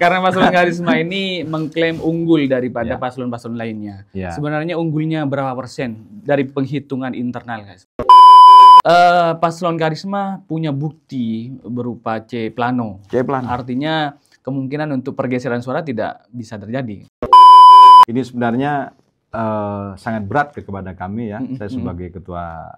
Karena paslon karisma ini mengklaim unggul daripada ya. paslon-paslon yeah. lainnya. Yeah. Sebenarnya unggulnya berapa persen dari penghitungan internal, guys? Uh, paslon karisma punya bukti berupa C plano. C plano. Artinya kemungkinan untuk pergeseran suara tidak bisa terjadi. Ini sebenarnya uh, sangat berat kepada kami ya. Mm -hmm. Saya sebagai ketua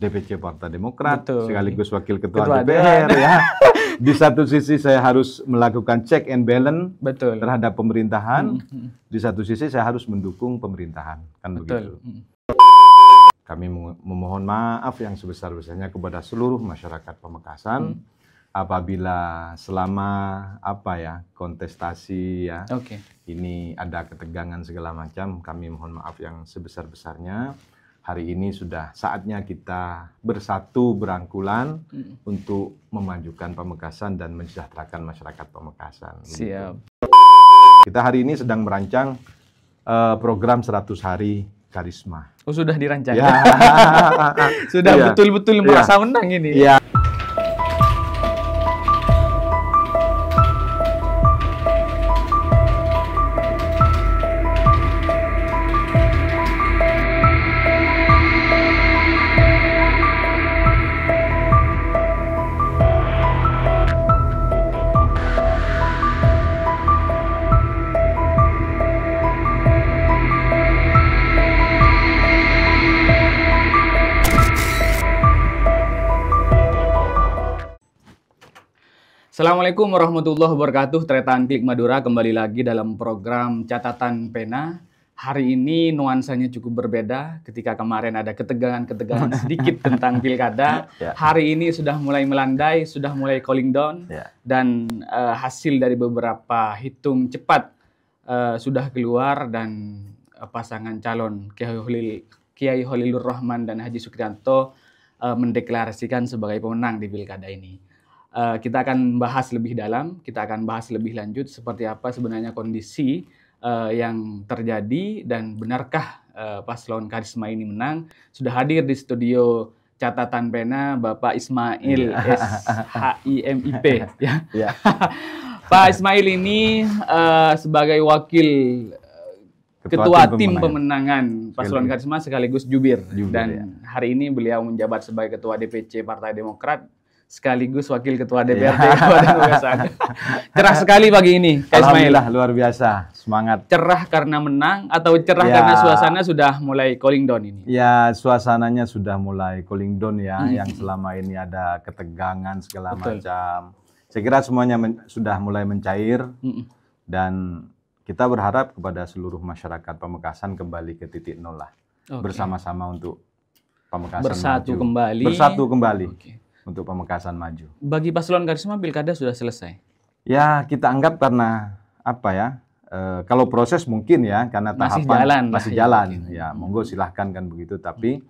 DPC Partai Demokrat Betul. sekaligus wakil ketua, ketua DPR, DPR ya. Di satu sisi saya harus melakukan check and balance Betul. terhadap pemerintahan. Hmm, hmm, hmm. Di satu sisi saya harus mendukung pemerintahan kan Betul. begitu. Kami memohon maaf yang sebesar-besarnya kepada seluruh masyarakat Pemekasan hmm. apabila selama apa ya kontestasi ya. Okay. Ini ada ketegangan segala macam, kami mohon maaf yang sebesar-besarnya hari ini sudah saatnya kita bersatu berangkulan hmm. untuk memajukan Pamekasan dan mensejahterakan masyarakat Pamekasan. Siap. Kita hari ini sedang merancang uh, program 100 hari karisma. Oh sudah dirancang. Ya. sudah iya. betul-betul ya. merasa menang ini. Ya. Assalamualaikum warahmatullahi wabarakatuh. Tretan Klik Madura kembali lagi dalam program Catatan Pena. Hari ini nuansanya cukup berbeda. Ketika kemarin ada ketegangan-ketegangan sedikit tentang pilkada, ya. hari ini sudah mulai melandai, sudah mulai calling down, ya. dan uh, hasil dari beberapa hitung cepat uh, sudah keluar dan uh, pasangan calon Kiai Holil, Kiai Holilur Rahman dan Haji Sukrianto uh, mendeklarasikan sebagai pemenang di pilkada ini Eh, kita akan bahas lebih dalam, kita akan bahas lebih lanjut seperti apa sebenarnya kondisi uh, yang terjadi dan benarkah uh, eh, paslon karisma ini menang. Sudah hadir di studio catatan pena Bapak Ismail iya. H I P ya. ya. Pak Ismail ini uh, sebagai wakil Ketua, Ketua Tim Pemenangan, pemenangan Paslon Karisma sekaligus jubir, jubir dan ya. hari ini beliau menjabat sebagai Ketua DPC Partai Demokrat sekaligus wakil ketua DPRD iya. yeah. cerah sekali pagi ini Kak Alhamdulillah luar biasa semangat cerah karena menang atau cerah yeah. karena suasana sudah mulai cooling down ini ya suasananya sudah mulai cooling down ya hmm. yang selama ini ada ketegangan segala Betul. macam saya kira semuanya sudah mulai mencair hmm. dan kita berharap kepada seluruh masyarakat Pemekasan kembali ke titik nol lah okay. bersama-sama untuk Pemekasan. bersatu maju. kembali bersatu kembali okay untuk pemekasan maju. Bagi paslon Karisma pilkada sudah selesai. Ya kita anggap karena apa ya? E, kalau proses mungkin ya karena tahapan masih ya, jalan, masih jalan. Ya, ya monggo silahkan kan begitu. Tapi hmm.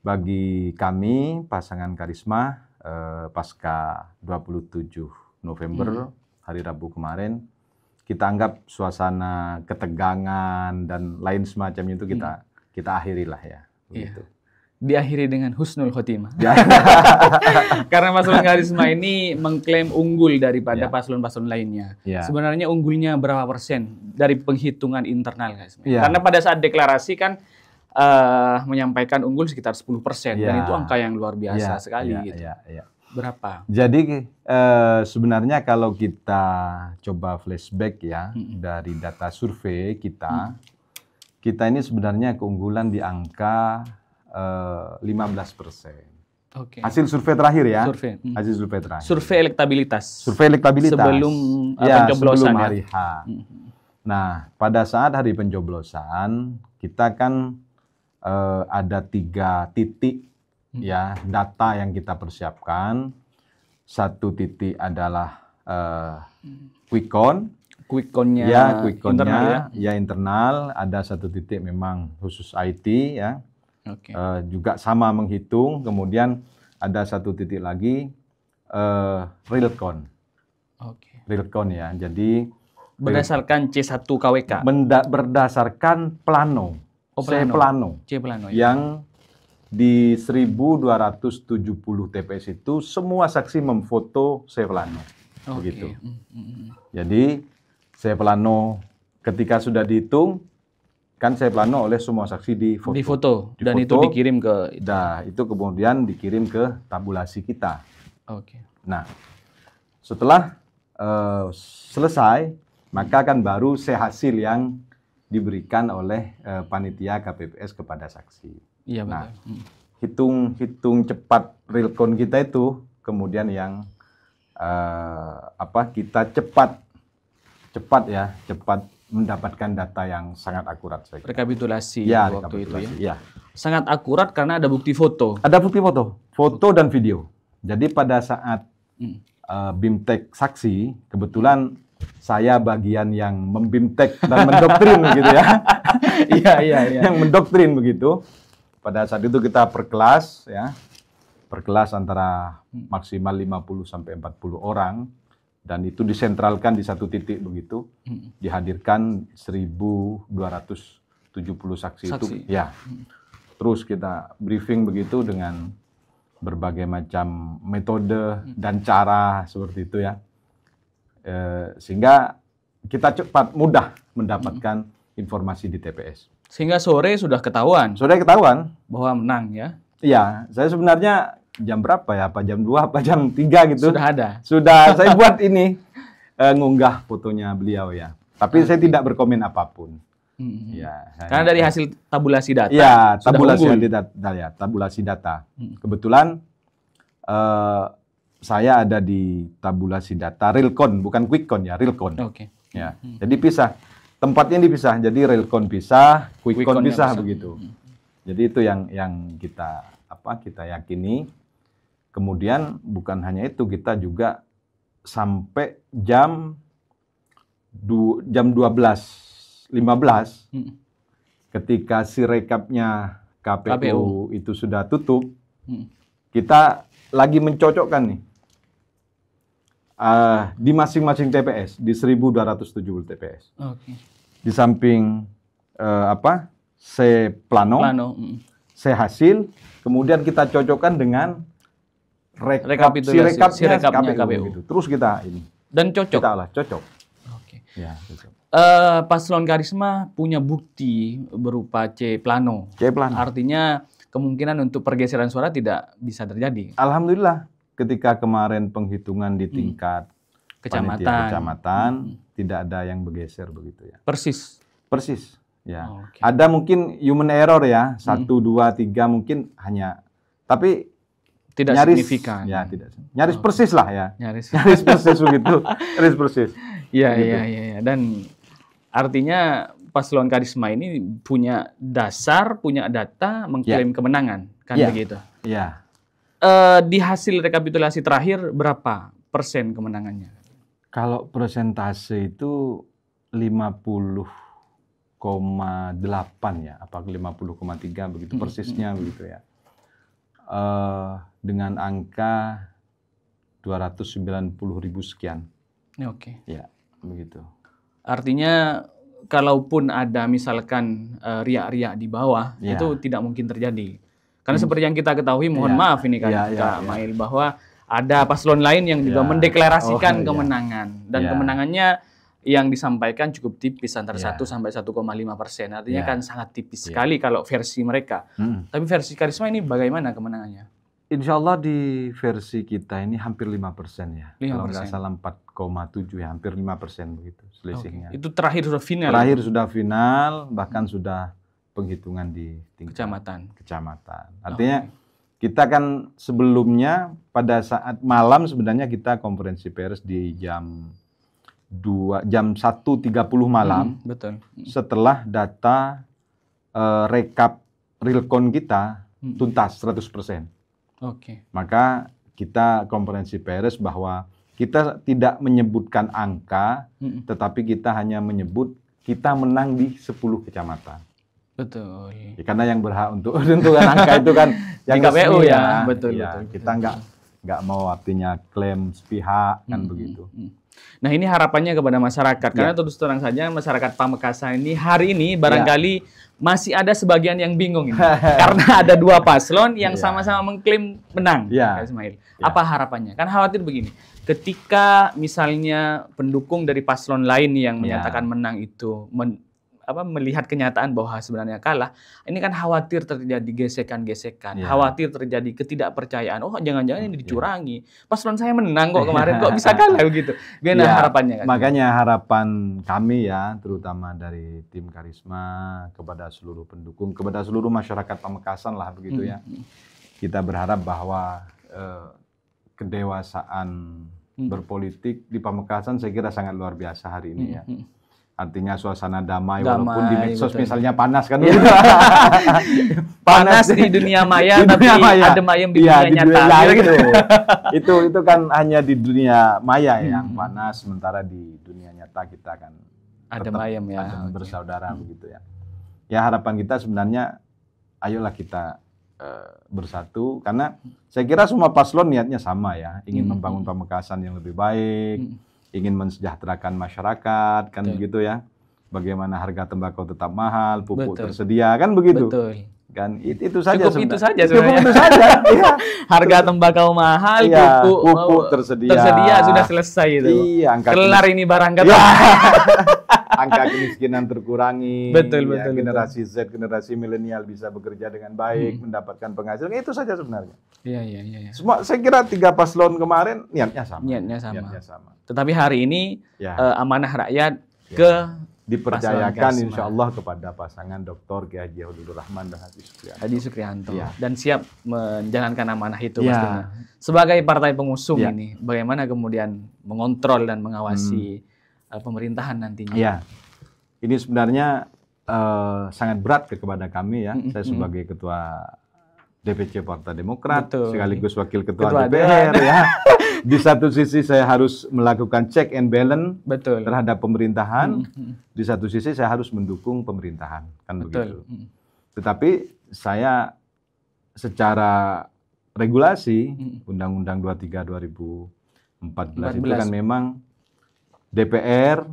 bagi kami pasangan Karisma e, pasca 27 November hmm. hari Rabu kemarin kita anggap suasana ketegangan dan lain semacamnya itu kita hmm. kita akhirilah ya. Iya. Begitu. Yeah diakhiri dengan husnul khotimah. Ya. Karena paslon karisma ini mengklaim unggul daripada ya. paslon-paslon ya. lainnya. Ya. Sebenarnya unggulnya berapa persen dari penghitungan internal guys? Ya. Karena pada saat deklarasi kan uh, menyampaikan unggul sekitar 10 persen dan ya. itu angka yang luar biasa ya. sekali ya. gitu. Ya. Ya. Berapa? Jadi uh, sebenarnya kalau kita coba flashback ya -hmm. dari data survei kita, -hmm. kita ini sebenarnya keunggulan di angka 15 eh, persen. Okay. Hasil survei terakhir ya. Survei. Hmm. Hasil survei terakhir. Survei elektabilitas. Survei elektabilitas. Sebelum eh, ya, pencoblosan sebelum ya? hari ya. H. Hmm. Nah, pada saat hari pencoblosan kita kan uh, ada tiga titik hmm. ya data yang kita persiapkan. Satu titik adalah uh, quick count. Quick count-nya ya, quick count internal ya. ya internal. Ada satu titik memang khusus IT ya Okay. Uh, eh, juga sama menghitung, kemudian ada satu titik lagi uh, real Okay. Real ya. Jadi berdasarkan C1 KWK. berdasarkan plano. Oh, plano. C plano. C plano ya. Yang di 1270 TPS itu semua saksi memfoto C plano. Okay. Begitu. Mm -hmm. Jadi C plano ketika sudah dihitung kan saya plano oleh semua saksi di foto. Di foto. Di dan foto, itu dikirim ke itu. itu kemudian dikirim ke tabulasi kita. Oke. Okay. Nah, setelah uh, selesai, maka kan baru sehasil yang diberikan oleh uh, panitia KPPS kepada saksi. Iya nah, betul. Nah, hitung-hitung cepat realcon kita itu kemudian yang uh, apa kita cepat cepat ya, cepat mendapatkan data yang sangat akurat. Saya kira. Rekapitulasi ya, waktu rekapitulasi, itu ya. ya. Sangat akurat karena ada bukti foto. Ada bukti foto, foto dan video. Jadi pada saat hmm. uh, bimtek saksi, kebetulan saya bagian yang membimtek dan mendoktrin gitu ya. Iya iya iya. Yang mendoktrin begitu. Pada saat itu kita perkelas, ya. perkelas antara hmm. maksimal 50 sampai 40 orang dan itu disentralkan di satu titik begitu hmm. dua dihadirkan 1270 saksi, saksi. itu ya hmm. terus kita briefing begitu dengan berbagai macam metode hmm. dan cara seperti itu ya e, sehingga kita cepat mudah mendapatkan informasi di TPS sehingga sore sudah ketahuan sudah ketahuan bahwa menang ya Iya, saya sebenarnya jam berapa ya? Apa jam 2 apa jam 3 gitu. Sudah ada. Sudah saya buat ini uh, ngunggah fotonya beliau ya. Tapi ah, saya iya. tidak berkomen apapun. Hmm. Ya, Karena dari hasil tabulasi data. Iya, nah, ya, tabulasi data ya, tabulasi data. Kebetulan uh, saya ada di tabulasi data Realcon, bukan Quickcon ya, Realcon. Oke. Okay. Ya. Hmm. Jadi pisah. Tempatnya dipisah. Jadi Realcon pisah, Quickcon Quick pisah, begitu. Hmm. Jadi itu yang yang kita apa kita yakini Kemudian bukan hanya itu, kita juga sampai jam du, jam 12 15 hmm. ketika si rekapnya KPU, KPU itu sudah tutup, hmm. kita lagi mencocokkan nih uh, di masing-masing TPS di 1.270 TPS. Okay. Di samping uh, apa? C plano, plano. Mm. C hasil, kemudian kita cocokkan dengan rekap, rekapitulasi, si rekap si rekapnya KPU, KPU. Gitu. Terus kita ini. Dan cocok. Kita lah, cocok. Oke. Okay. Ya, cocok. Uh, Paslon Karisma punya bukti berupa C plano. C plano. Artinya kemungkinan untuk pergeseran suara tidak bisa terjadi. Alhamdulillah, ketika kemarin penghitungan di hmm. tingkat hmm. kecamatan, panitia kecamatan hmm. tidak ada yang bergeser begitu ya. Persis. Persis. Ya. Oh, okay. Ada mungkin human error ya, hmm. satu, dua, tiga mungkin hanya. Tapi tidak nyaris, signifikan. Ya, tidak. Nyaris oh. persis lah ya. Nyaris. Nyaris persis begitu. Nyaris persis. Iya, iya, iya, ya. Dan artinya paslon karisma ini punya dasar, punya data mengklaim ya. kemenangan, kan ya. begitu? Iya. E, di hasil rekapitulasi terakhir berapa persen kemenangannya? Kalau persentase itu 50,8 ya, apa 50,3 begitu persisnya begitu ya uh, dengan angka 290 ribu sekian. Oke. Okay. Ya, begitu. Artinya kalaupun ada misalkan uh, riak-riak di bawah, ya. itu tidak mungkin terjadi. Karena hmm. seperti yang kita ketahui, mohon ya. maaf ini kan ya, ya, Kak ya, ya. Mail bahwa ada paslon lain yang juga ya. mendeklarasikan oh, ya. kemenangan dan kemenangannya yang disampaikan cukup tipis antara yeah. 1 sampai 1,5 persen. Artinya yeah. kan sangat tipis yeah. sekali kalau versi mereka. Hmm. Tapi versi Karisma ini bagaimana kemenangannya? Insya Allah di versi kita ini hampir 5 persen ya. 5%. Kalau nggak salah 4,7 ya, hampir 5 persen begitu selisihnya. Okay. Itu terakhir sudah final? Terakhir ya? sudah final, bahkan sudah penghitungan di tingkat kecamatan. Kecamatan. Artinya okay. kita kan sebelumnya pada saat malam sebenarnya kita konferensi pers di jam dua jam 1.30 malam. Hmm, betul. Hmm. Setelah data uh, rekap realcon kita hmm. tuntas 100%. Oke. Okay. Maka kita konferensi pers bahwa kita tidak menyebutkan angka, hmm. tetapi kita hanya menyebut kita menang di 10 kecamatan. Betul. Ya, karena yang berhak untuk tentukan angka itu kan yang KPU ya. ya. Betul, ya. betul. Kita betul. enggak nggak mau artinya klaim sepihak kan hmm, hmm, begitu. Hmm. Nah ini harapannya kepada masyarakat karena ya. terus terang saja masyarakat Pamekasan ini hari ini barangkali ya. masih ada sebagian yang bingung ini karena ada dua paslon yang ya. sama-sama mengklaim menang. Ya. Pak Ismail, ya. apa harapannya? Kan khawatir begini, ketika misalnya pendukung dari paslon lain yang ya. menyatakan menang itu men apa melihat kenyataan bahwa sebenarnya kalah, ini kan khawatir terjadi gesekan-gesekan, yeah. khawatir terjadi ketidakpercayaan. Oh, jangan-jangan ini dicurangi. Yeah. Paslon saya menang kok kemarin, kok bisa kalah begitu. Gimana yeah, harapannya kan? Makanya harapan kami ya, terutama dari tim Karisma kepada seluruh pendukung, kepada seluruh masyarakat Pamekasan lah begitu ya. Mm -hmm. Kita berharap bahwa eh, kedewasaan hmm. berpolitik di Pamekasan saya kira sangat luar biasa hari ini hmm. ya. Hmm. Artinya suasana damai, damai walaupun di medsos betul. misalnya panas kan. Ya. panas di dunia maya di dunia tapi maya. adem ayem di, ya, dunia, di dunia nyata. Dunia gitu. itu itu kan hanya di dunia maya ya, hmm. yang panas sementara di dunia nyata kita kan adem ayem ya. Adem bersaudara hmm. begitu ya. Ya harapan kita sebenarnya ayolah kita eh, bersatu karena saya kira semua paslon niatnya sama ya ingin hmm. membangun pemekasan yang lebih baik hmm ingin mensejahterakan masyarakat kan Betul. begitu ya. Bagaimana harga tembakau tetap mahal, pupuk Betul. tersedia kan begitu. Betul kan itu, itu saja cukup itu saja cukup itu saja ya. harga tembakau mahal ya, pupuk, pupuk oh, tersedia tersedia sudah selesai itu iya, kelar ini barang iya. kata ya. angka kemiskinan terkurangi, betul, ya, betul, generasi betul. Z, generasi milenial bisa bekerja dengan baik, hmm. mendapatkan penghasilan. Itu saja sebenarnya. Iya, iya, iya. Ya. Semua saya kira tiga paslon kemarin niatnya sama. Niatnya sama. Niatnya sama. Tetapi hari ini ya. eh, amanah rakyat ya. ke dipercayakan insya Allah kepada pasangan Dr. Kiai Haji Abdul Rahman dan Haji Sukrianto. Haji Sukrianto ya. dan siap menjalankan amanah itu ya. Sebagai partai pengusung ya. ini, bagaimana kemudian mengontrol dan mengawasi hmm uh, pemerintahan nantinya. Iya. Ini sebenarnya uh, sangat berat kepada kami ya. Mm -hmm. Saya sebagai ketua DPC Partai Demokrat Betul. sekaligus wakil ketua, ketua DPR ya. Di satu sisi saya harus melakukan check and balance Betul. terhadap pemerintahan. Mm -hmm. Di satu sisi saya harus mendukung pemerintahan kan Betul. begitu. Tetapi saya secara regulasi Undang-Undang 23 2014 14. itu kan memang DPR,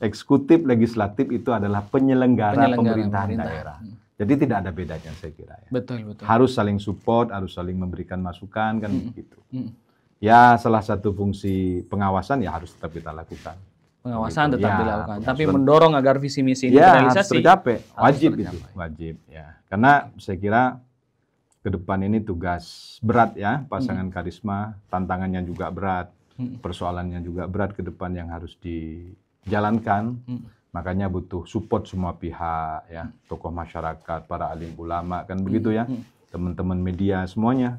eksekutif, legislatif itu adalah penyelenggara, penyelenggara pemerintahan, pemerintahan daerah. Mm. Jadi tidak ada bedanya saya kira ya. Betul betul. Harus saling support, harus saling memberikan masukan kan hmm. begitu. Hmm. Ya salah satu fungsi pengawasan ya harus tetap kita lakukan. Pengawasan gitu. tetap ya, dilakukan, tapi mendorong agar visi misi ini ya, realisasi. tercapai, wajib itu, wajib ya. Karena saya kira ke depan ini tugas berat ya pasangan hmm. karisma, tantangannya juga berat hmm. persoalannya juga berat ke depan yang harus dijalankan. Makanya butuh support semua pihak ya, tokoh masyarakat, para alim ulama kan begitu ya. Teman-teman media semuanya.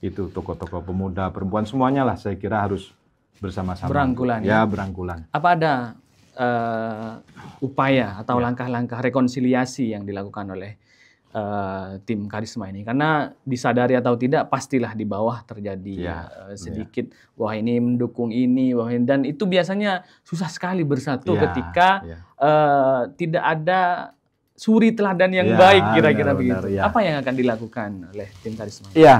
Itu tokoh-tokoh pemuda, perempuan semuanya lah saya kira harus bersama-sama. Berangkulan. Ya, ya. berangkulan. Apa ada uh, upaya atau ya. langkah-langkah rekonsiliasi yang dilakukan oleh uh, tim karisma ini karena disadari atau tidak pastilah di bawah terjadi yeah. Iya, uh, iya. sedikit yeah. wah ini mendukung ini wah ini dan itu biasanya susah sekali bersatu yeah. ketika yeah. Iya. Uh, tidak ada suri teladan yang yeah, baik kira-kira begitu. yeah. Apa yang akan dilakukan oleh tim karisma? Iya,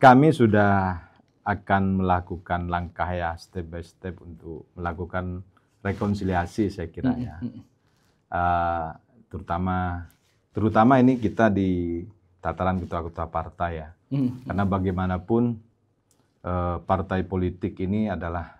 kami sudah akan melakukan langkah ya step by step untuk melakukan rekonsiliasi saya kira ya. Uh, terutama terutama ini kita di tataran ketua-ketua partai ya. Hmm. Karena bagaimanapun eh, partai politik ini adalah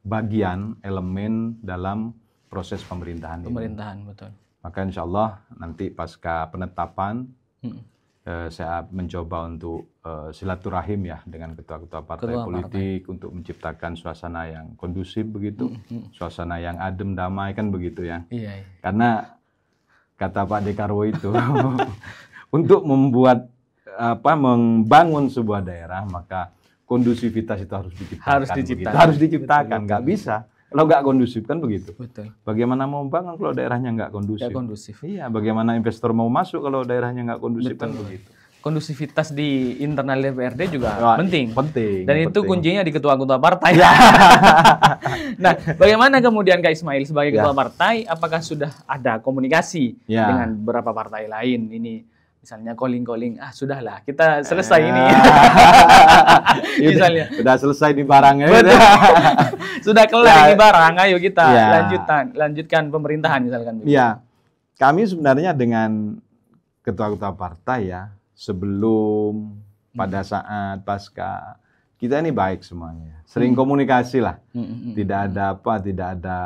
bagian elemen dalam proses pemerintahan. Pemerintahan ini. betul. Maka insya Allah nanti pasca penetapan hmm. eh, saya mencoba untuk eh, silaturahim ya dengan ketua-ketua partai ketua politik partai. untuk menciptakan suasana yang kondusif begitu, hmm, hmm. suasana yang adem damai kan begitu ya. Iya. iya. Karena kata Pak Dekarwo itu untuk membuat apa membangun sebuah daerah maka kondusivitas itu harus diciptakan harus diciptakan harus diciptakan nggak bisa Lo nggak kondusif kan begitu betul bagaimana mau bangun kalau daerahnya nggak kondusif kondusif iya bagaimana investor mau masuk kalau daerahnya nggak kondusif kan betul. kan begitu kondusivitas di internal DPRD juga nah, penting. Penting. Dan penting. itu kuncinya di ketua-ketua partai. Ya. nah, bagaimana kemudian Kak Ismail sebagai ya. ketua partai apakah sudah ada komunikasi ya. dengan beberapa partai lain ini misalnya calling-calling ah sudahlah kita selesai eh. ini. misalnya sudah selesai di barangnya. Betul. Ya. sudah kelar ya. ini barang, ayo kita ya. lanjutan lanjutkan pemerintahan misalkan. Iya. Kami sebenarnya dengan ketua-ketua partai ya sebelum, hmm. pada saat, pasca. Kita ini baik semuanya. Sering hmm. komunikasi lah. Hmm. hmm, hmm. Tidak ada apa, tidak ada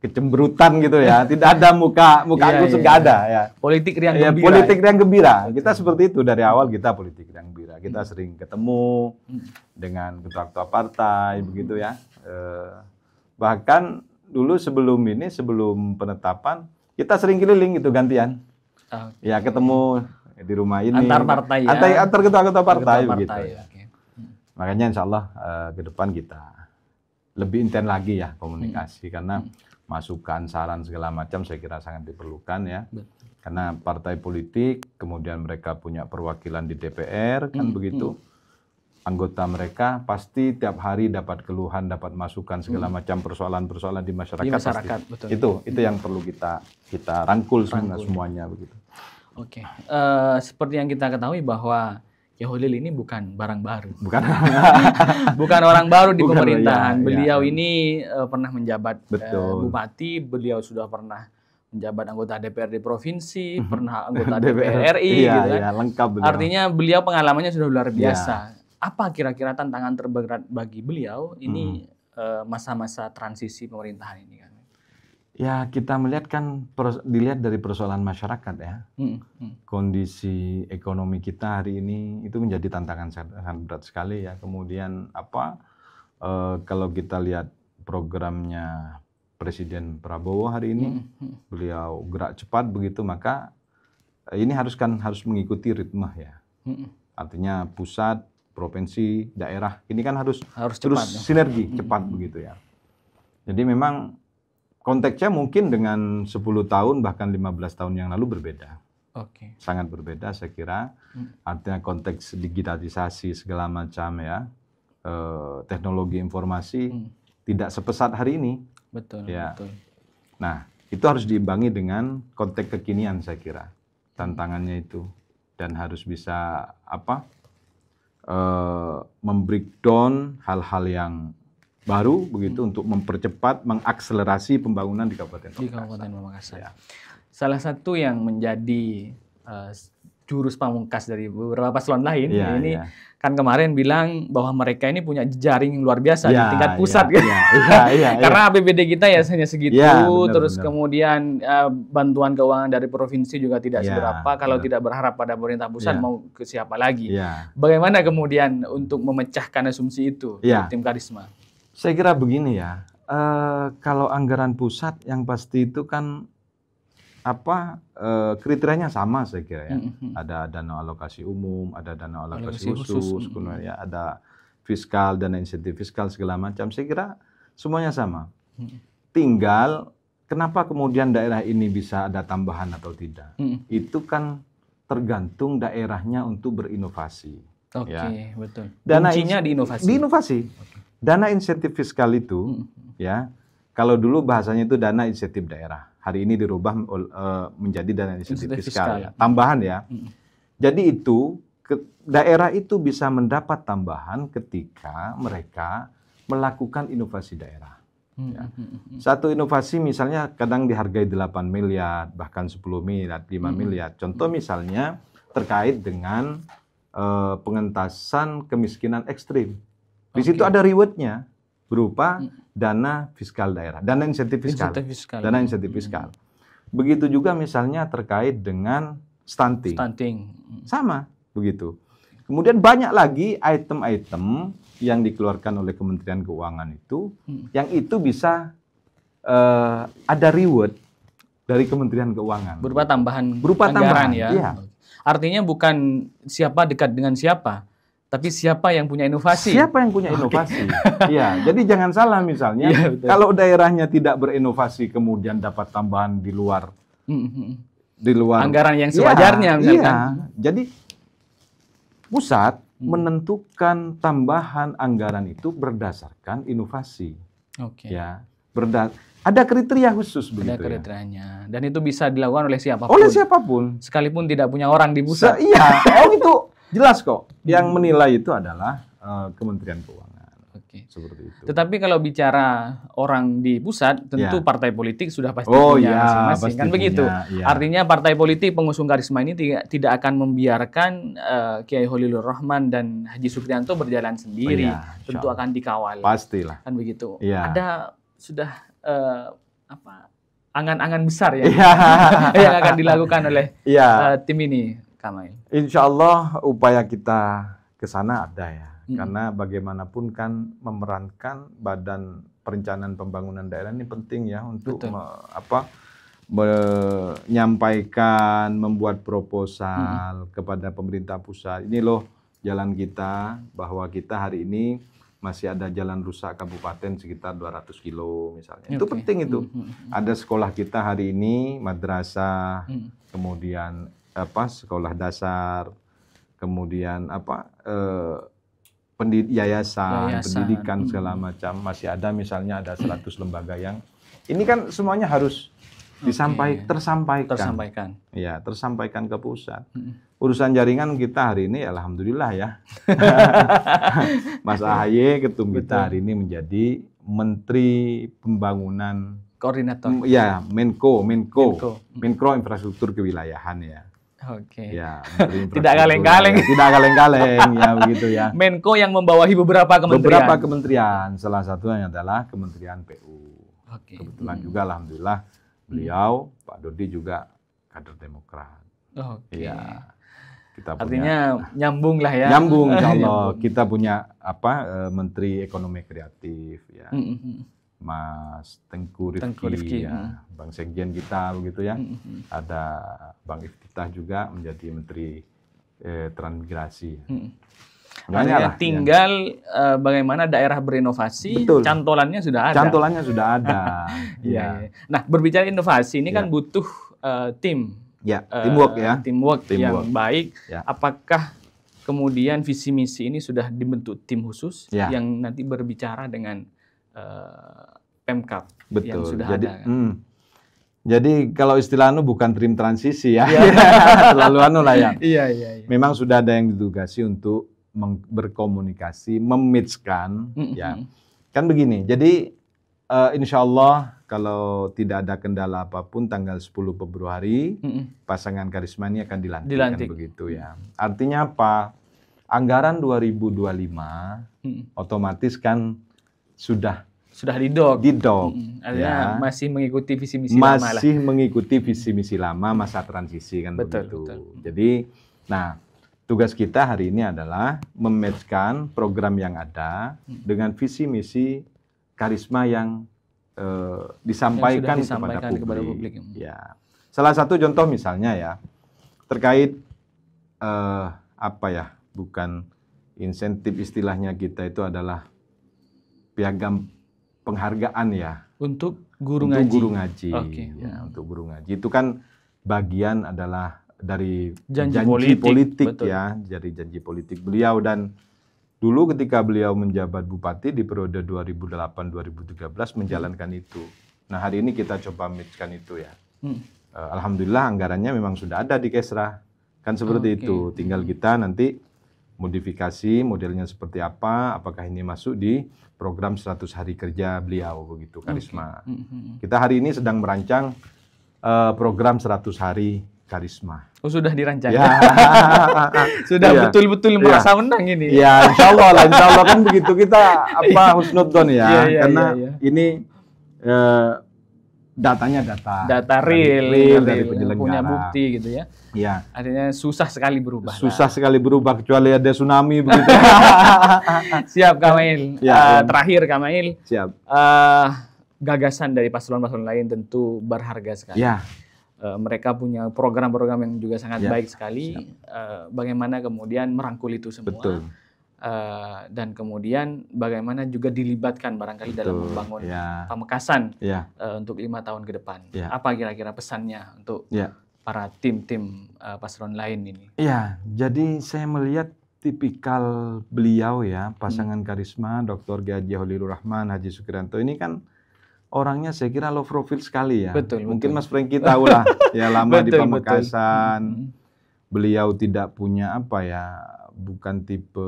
kecemberutan gitu ya. Tidak ada muka muka yeah, aku yeah, yeah. ada ya. Politik yang ya, Politik yang gembira. Kita seperti itu dari awal kita politik yang gembira. Kita hmm. sering ketemu hmm. dengan ketua-ketua partai hmm. begitu ya. Eh, bahkan dulu sebelum ini sebelum penetapan kita sering keliling gitu gantian. Okay. Ah. Ya ketemu Ya, di rumah ini antar partai antar, ya. antar ketua-ketua partai, ketua partai gitu ya. Okay. Makanya insya Allah uh, ke depan kita lebih intens lagi ya komunikasi hmm. karena hmm. masukan saran segala macam saya kira sangat diperlukan ya. Betul. Karena partai politik kemudian mereka punya perwakilan di DPR kan hmm. begitu. Hmm anggota mereka pasti tiap hari dapat keluhan, dapat masukan segala hmm. macam persoalan-persoalan di masyarakat. Di masyarakat, betul. Itu itu hmm. yang perlu kita kita rangkul, rangkul. semuanya begitu. Oke, okay. uh, eh, seperti yang kita ketahui bahwa Yahulil ini bukan barang baru. Bukan. bukan orang baru di bukan, pemerintahan. Ya, beliau ya. ini uh, pernah menjabat eh, Betul. Uh, bupati, beliau sudah pernah menjabat anggota DPRD provinsi, mhm. pernah anggota DPR RI iya, gitu iya, kan. Iya, lengkap beliau. Artinya beliau pengalamannya sudah luar iya. biasa. Iya. Apa kira-kira tantangan terberat bagi beliau ini mhm. masa-masa hmm. uh, transisi pemerintahan ini kan? ya kita melihat kan dilihat dari persoalan masyarakat ya hmm, hmm. kondisi ekonomi kita hari ini itu menjadi tantangan sangat berat sekali ya kemudian apa eh, kalau kita lihat programnya Presiden Prabowo hari ini hmm, beliau gerak cepat begitu maka eh, ini harus kan harus mengikuti ritme ya artinya pusat provinsi daerah ini kan harus harus terus cepat, ya. sinergi ya. cepat begitu ya jadi memang konteksnya mungkin dengan 10 tahun bahkan 15 tahun yang lalu berbeda. Oke. Okay. Sangat berbeda saya kira. Hmm. Artinya konteks digitalisasi segala macam ya. Eh, teknologi informasi hmm. tidak sepesat hari ini. Betul, ya. betul. Nah, itu harus diimbangi dengan konteks kekinian saya kira. Tantangannya itu dan harus bisa apa? Eh, membreakdown hal-hal yang baru hmm. begitu hmm. untuk mempercepat mengakselerasi pembangunan di Kabupaten Pamekasan. Di Kabupaten Pamekasan. Ya. Salah satu yang menjadi uh, jurus pamungkas dari beberapa paslon lain ya, ya, ini ya. kan kemarin bilang bahwa mereka ini punya jaring luar biasa ya, di tingkat ya, pusat ya, kan. Ya, ya, ya, ya. Karena APBD kita ya hanya segitu ya, benar, terus benar. kemudian uh, bantuan keuangan dari provinsi juga tidak ya, seberapa kalau benar. Ya. tidak berharap pada pemerintah pusat ya. mau ke siapa lagi. Ya. Bagaimana kemudian untuk memecahkan asumsi itu ya. tim Karisma? Saya kira begini ya, e, kalau anggaran pusat yang pasti itu kan apa e, kriterianya sama saya kira ya. Mm-hmm. Ada dana alokasi umum, ada dana alokasi, alokasi khusus, khusus mm-hmm. ya, ada fiskal dan insentif fiskal segala macam. Saya kira semuanya sama. Mm-hmm. Tinggal kenapa kemudian daerah ini bisa ada tambahan atau tidak. Mm-hmm. Itu kan tergantung daerahnya untuk berinovasi. Ya. Oke, okay, ya. betul. Dana Kuncinya di inovasi. Di inovasi. Okay. Dana insentif fiskal itu hmm. ya, kalau dulu bahasanya itu dana insentif daerah. Hari ini dirubah uh, menjadi dana insentif, insentif fiskal, fiskal ya. tambahan ya. Hmm. Jadi itu ke, daerah itu bisa mendapat tambahan ketika mereka melakukan inovasi daerah. Hmm, ya. Hmm, hmm, Satu inovasi misalnya kadang dihargai 8 miliar, bahkan 10 miliar, 5 miliar. Contoh misalnya terkait dengan uh, pengentasan kemiskinan ekstrim. Di okay. situ ada rewardnya berupa hmm. dana fiskal daerah, dana insentif fiskal, insentif fiskal. dana insentif fiskal. Hmm. Begitu juga misalnya terkait dengan stunting. Stunting. Hmm. Sama begitu. Kemudian banyak lagi item-item yang dikeluarkan oleh Kementerian Keuangan itu, hmm. yang itu bisa uh, ada reward dari Kementerian Keuangan. Berupa tambahan berupa tambahan, ya. Iya. Artinya bukan siapa dekat dengan siapa, tapi siapa yang punya inovasi? Siapa yang punya inovasi? Ya, jadi jangan salah misalnya ya, kalau daerahnya tidak berinovasi kemudian dapat tambahan di luar hmm, hmm, hmm. di luar anggaran yang iya, sewajarnya ya, Iya. Jadi pusat hmm. menentukan tambahan anggaran itu berdasarkan inovasi. Oke. Okay. Ya, berda ada kriteria khusus ada begitu. Ya. kriterianya. Ya. Dan itu bisa dilakukan oleh siapapun. Oleh siapapun. Sekalipun tidak punya orang di pusat. iya, oh itu Jelas kok. Yang hmm. menilai itu adalah uh, Kementerian Keuangan. Oke. Okay. Seperti itu. Tetapi kalau bicara orang di pusat, tentu ya. partai politik sudah pasti oh, punya ya, masing-masing kan begitu. Ya. Artinya partai politik pengusung karisma ini tidak tidak akan membiarkan uh, Kiai Holilur Rahman dan Haji Sukrianto berjalan sendiri. Oh, ya, tentu akan dikawal. Pastilah. Kan begitu. Ya. Ada sudah uh, apa angan-angan besar ya, ya. yang akan dilakukan oleh ya. uh, tim ini. Kamail? Insya Allah upaya kita ke sana ada ya. Mm-hmm. Karena bagaimanapun kan memerankan badan perencanaan pembangunan daerah ini penting ya untuk me, apa menyampaikan, membuat proposal mm-hmm. kepada pemerintah pusat. Ini loh jalan kita bahwa kita hari ini masih ada jalan rusak kabupaten sekitar 200 kilo misalnya. Okay. Itu penting itu. Mm-hmm. Ada sekolah kita hari ini, madrasah, mm-hmm. kemudian apa sekolah dasar, kemudian apa eh, yayasan, pendidikan hmm. segala macam masih ada misalnya ada 100 lembaga yang ini kan semuanya harus disampaikan okay. tersampaikan. Tersampaikan. Ya, tersampaikan ke pusat. Hmm. urusan jaringan kita hari ini alhamdulillah ya. Mas Ahaye ketum kita hari ini menjadi Menteri Pembangunan Koordinator. Ya, Menko, Menko, Menko, Menko Infrastruktur Kewilayahan ya. Oke. Okay. Ya, tidak kaleng-kaleng. Ya. tidak kaleng-kaleng ya begitu ya. Menko yang membawahi beberapa kementerian. Beberapa kementerian, salah satunya adalah Kementerian PU. Oke. Okay. Kebetulan hmm. juga alhamdulillah beliau hmm. Pak Dodi juga kader Demokrat. Oke. Okay. Ya. Kita punya, Artinya nyambung lah ya. Nyambung kalau kita punya apa eh, menteri ekonomi kreatif ya. Hmm. hmm, hmm. Mas Tengku Rifki, Tengku Rifki ya, hmm. Bang Sekjen kita begitu ya. Hmm, Ada Bang Iftitah juga menjadi Menteri eh, Transmigrasi. Hmm. Artinya ya. tinggal ya. uh, bagaimana daerah berinovasi, Betul. cantolannya sudah ada. Cantolannya sudah ada. ya. Nah, berbicara inovasi ini ya. kan iya. butuh uh, tim. Iya, eh, ya, teamwork uh, ya. Teamwork, teamwork. yang baik. Ya. Apakah kemudian visi misi ini sudah dibentuk tim khusus ya. yang nanti berbicara dengan uh, Pemkap Betul. yang sudah Jadi, ada. Kan? Hmm. Jadi kalau istilah anu bukan trim transisi ya, iya. terlalu anu lah ya. Iya, iya, iya. Memang sudah ada yang ditugasi untuk berkomunikasi, memitskan, mm -hmm. ya. Kan begini, jadi uh, insya Allah kalau tidak ada kendala apapun tanggal 10 Februari, mm -hmm. pasangan karismani akan dilantik, kan dilantik. Kan, begitu ya. Artinya apa? Anggaran 2025 mm -hmm. otomatis kan sudah sudah di Didog. di ya. masih mengikuti visi misi masih lama Masih mengikuti visi misi lama masa transisi kan betul, begitu. Betul. Mm. Jadi, nah tugas kita hari ini adalah mematchkan program yang ada mm. dengan visi misi karisma yang eh, disampaikan, yang disampaikan kepada, kepada publik. kepada publik. Mm. Ya. Salah satu contoh misalnya ya terkait eh, apa ya bukan insentif istilahnya kita itu adalah piagam penghargaan ya untuk guru untuk ngaji. Guru ngaji. Okay. Ya, untuk guru ngaji itu kan bagian adalah dari janji, janji politik, politik betul. ya, dari janji politik beliau dan dulu ketika beliau menjabat bupati di periode 2008-2013 menjalankan hmm. itu. Nah, hari ini kita coba mitkan itu ya. Hmm. Eh, alhamdulillah anggarannya memang sudah ada di Kesra. Kan seperti okay. itu, tinggal kita nanti modifikasi modelnya seperti apa, apakah ini masuk di program 100 hari kerja beliau begitu Karisma. Okay. Mm-hmm. Kita hari ini sedang merancang uh, program 100 hari Karisma. Oh sudah dirancang. Ya. sudah iya. betul-betul ya. merasa ya. menang ini. Ya, Insyaallah lah, insya kan begitu kita apa iya. husnudon ya, ya, ya karena ya, ya. ini uh, datanya data data real, real dari penyelenggara punya bukti gitu ya. Iya. Artinya susah sekali berubah. Susah sekali berubah kecuali ada tsunami begitu. Siap Kamail. Ya, uh, eh, ya. terakhir Kamail. Siap. Uh, gagasan dari paslon-paslon lain tentu berharga sekali. Ya. Uh, mereka punya program-program yang juga sangat ya. baik sekali. Uh, bagaimana kemudian merangkul itu semua. Betul Uh, dan kemudian bagaimana juga dilibatkan barangkali Betul, dalam membangun ya. Pamekasan ya. Uh, untuk lima tahun ke depan. Ya. Apa kira-kira pesannya untuk ya. para tim-tim uh, paslon lain ini? Iya, jadi saya melihat tipikal beliau ya hmm. pasangan hmm. karisma Dr. Gaji Holilur Rahman Haji Sukiranto ini kan orangnya saya kira low profile sekali ya. Betul. Mungkin betul. Mas Franky tahu lah ya lama betul, di Pamekasan. Betul. Hmm. Beliau tidak punya apa ya bukan tipe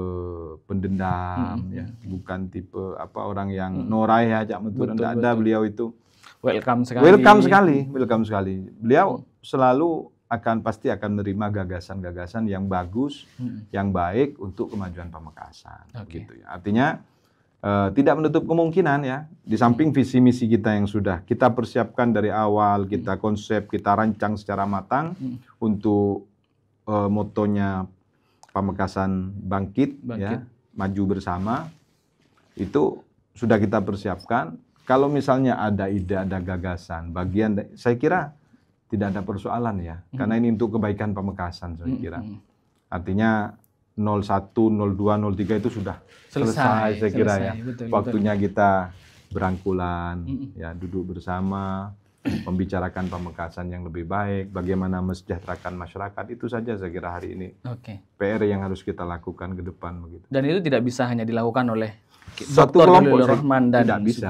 pendendam hmm. ya bukan tipe apa orang yang hmm. norai cak menurun tidak ada beliau itu welcome sekali welcome sekali welcome sekali beliau hmm. selalu akan pasti akan menerima gagasan-gagasan yang bagus hmm. yang baik untuk kemajuan Pamekasan okay. gitu ya artinya Uh, tidak menutup kemungkinan ya di samping visi misi kita yang sudah kita persiapkan dari awal kita konsep kita rancang secara matang hmm. untuk uh, motonya Pamekasan bangkit, ya, bangkit. ya maju bersama itu sudah kita persiapkan. Kalau misalnya ada ide, ada gagasan, bagian saya kira tidak ada persoalan ya, hmm. karena ini untuk kebaikan Pamekasan saya kira. Hmm. Artinya 01, 02, 03 itu sudah selesai, selesai saya kira ya. Betul, Waktunya betul. kita berangkulan, hmm. ya duduk bersama, membicarakan pemekasan yang lebih baik, bagaimana mesejahterakan masyarakat itu saja saya kira hari ini. Oke. Okay. PR yang harus kita lakukan ke depan begitu. Dan itu tidak bisa hanya dilakukan oleh satu kelompok Rahman dan tidak bisa.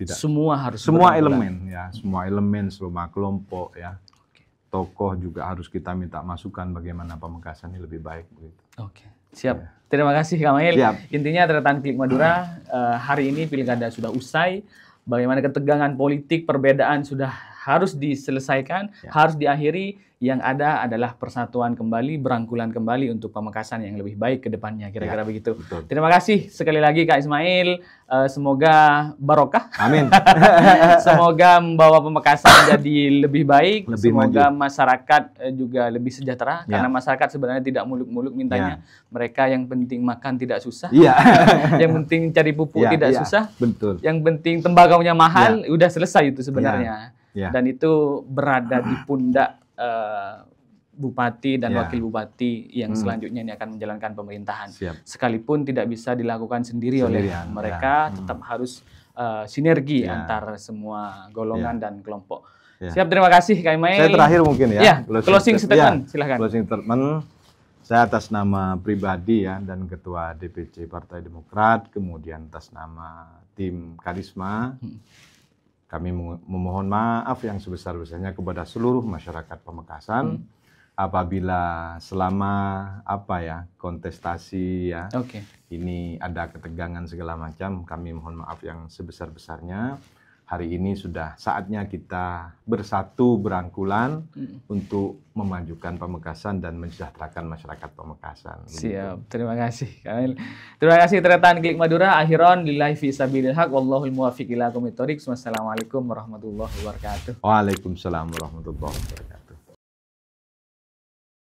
Tidak. Semua harus semua elemen ya, semua elemen semua kelompok ya. Okay. Tokoh juga harus kita minta masukan bagaimana pemekasan ini lebih baik begitu. Oke. Okay. Siap. Ya. Terima kasih Kamail. Intinya catatan Klik Madura hmm. uh, hari ini pilkada sudah usai bagaimana ketegangan politik, perbedaan sudah harus diselesaikan, ya. harus diakhiri. Yang ada adalah persatuan kembali, berangkulan kembali untuk pemekasan yang lebih baik ke depannya. Kira-kira ya, begitu. Betul. Terima kasih sekali lagi Kak Ismail. Eh, semoga barokah. Amin. semoga membawa pemekasan jadi lebih baik. Lebih semoga maju. masyarakat eh, juga lebih sejahtera. Ya. Karena masyarakat sebenarnya tidak muluk-muluk mintanya. Ya. Mereka yang penting makan tidak susah. Ya. yang penting cari pupuk ya, tidak ya. susah. Betul. Yang penting tembakau-nya mahal, ya. udah selesai itu sebenarnya. Ya yeah. dan itu berada di pundak uh, bupati dan yeah. wakil bupati yang hmm. selanjutnya ini akan menjalankan pemerintahan. Siap. Sekalipun tidak bisa dilakukan sendiri Sendirian, oleh ya. mereka, yeah. Hmm. tetap harus uh, sinergi yeah. antar semua golongan yeah. dan kelompok. Yeah. Siap, terima kasih Kak Imai. Saya terakhir mungkin ya. Ya, Closing, closing statement, yeah. silahkan. Closing statement, saya atas nama pribadi ya dan Ketua DPC Partai Demokrat, kemudian atas nama tim Karisma. Hmm. Kami memohon maaf yang sebesar-besarnya kepada seluruh masyarakat Pemekasan hmm. apabila selama apa ya kontestasi ya okay. ini ada ketegangan segala macam. Kami mohon maaf yang sebesar-besarnya hari ini sudah saatnya kita bersatu berangkulan hmm. untuk memajukan Pamekasan dan mensejahterakan masyarakat Pamekasan. Siap, terima kasih. Terima kasih teretan Klik Madura akhiron lillahi fi sabilil Hak. wallahu muwaffiq ila Wassalamualaikum warahmatullahi wabarakatuh. Waalaikumsalam warahmatullahi wabarakatuh.